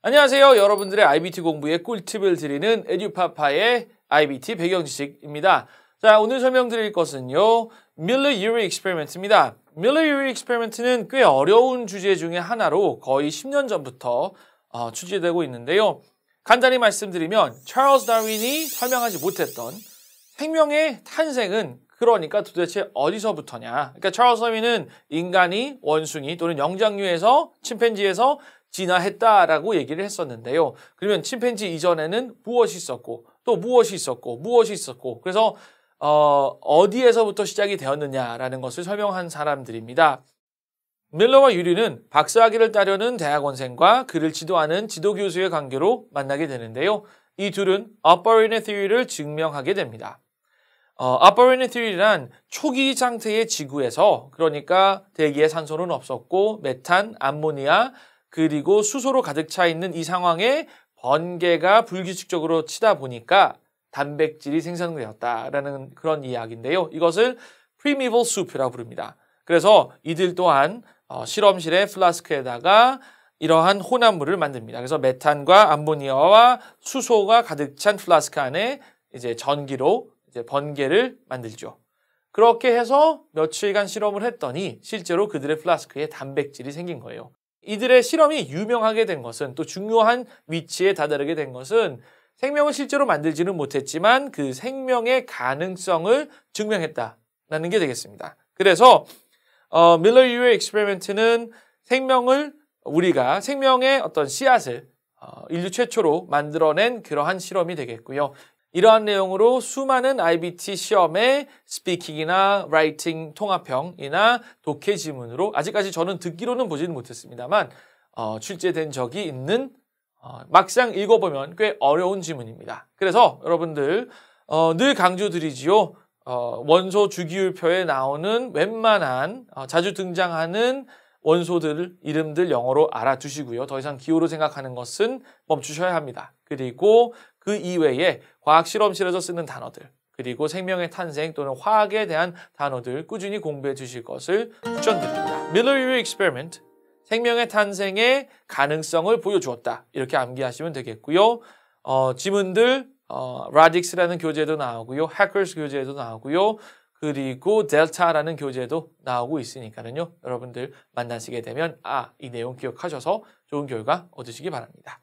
안녕하세요. 여러분들의 IBT 공부의 꿀팁을 드리는 에듀파파의 IBT 배경 지식입니다. 자, 오늘 설명드릴 것은요. 밀러 유리 익스페리먼트입니다. 밀러 유리 익스페리먼트는 꽤 어려운 주제 중에 하나로 거의 10년 전부터 어, 취재되고 있는데요. 간단히 말씀드리면 찰스 다윈이 설명하지 못했던 생명의 탄생은 그러니까 도대체 어디서부터냐? 그러니까 찰스 허미는 인간이 원숭이 또는 영장류에서 침팬지에서 진화했다라고 얘기를 했었는데요. 그러면 침팬지 이전에는 무엇이 있었고 또 무엇이 있었고 무엇이 있었고 그래서 어, 어디에서부터 시작이 되었느냐라는 것을 설명한 사람들입니다. 밀러와 유리는 박사학위를 따려는 대학원생과 그를 지도하는 지도교수의 관계로 만나게 되는데요. 이 둘은 어퍼리네 t h 를 증명하게 됩니다. 아 a b e r r a n 란 초기 상태의 지구에서 그러니까 대기에 산소는 없었고 메탄, 암모니아 그리고 수소로 가득 차 있는 이 상황에 번개가 불규칙적으로 치다 보니까 단백질이 생성되었다라는 그런 이야기인데요. 이것을 프리미 m 수프라고 부릅니다. 그래서 이들 또한 어, 실험실의 플라스크에다가 이러한 혼합물을 만듭니다. 그래서 메탄과 암모니아와 수소가 가득 찬 플라스크 안에 이제 전기로 이제 번개를 만들죠. 그렇게 해서 며칠간 실험을 했더니 실제로 그들의 플라스크에 단백질이 생긴 거예요. 이들의 실험이 유명하게 된 것은 또 중요한 위치에 다다르게 된 것은 생명을 실제로 만들지는 못했지만 그 생명의 가능성을 증명했다라는 게 되겠습니다. 그래서 어, 밀러 유의 익스페리멘트는 생명을 우리가 생명의 어떤 씨앗을 어, 인류 최초로 만들어낸 그러한 실험이 되겠고요. 이러한 내용으로 수많은 IBT 시험에 스피킹이나 라이팅 통합형이나 독해 지문으로 아직까지 저는 듣기로는 보지는 못했습니다만 어, 출제된 적이 있는 어, 막상 읽어보면 꽤 어려운 지문입니다. 그래서 여러분들 어, 늘 강조드리지요. 어, 원소 주기율표에 나오는 웬만한 어, 자주 등장하는 원소들 이름들 영어로 알아두시고요. 더 이상 기호로 생각하는 것은 멈추셔야 합니다. 그리고 그 이외에 과학 실험실에서 쓰는 단어들 그리고 생명의 탄생 또는 화학에 대한 단어들 꾸준히 공부해 주실 것을 추천드립니다. Miller Experiment 생명의 탄생의 가능성을 보여주었다. 이렇게 암기하시면 되겠고요. 어, 지문들 어, Radix라는 교재도 나오고요. Hackers 교재도 나오고요. 그리고 델타라는 교재도 나오고 있으니까요. 여러분들 만나시게 되면 아, 이 내용 기억하셔서 좋은 결과 얻으시기 바랍니다.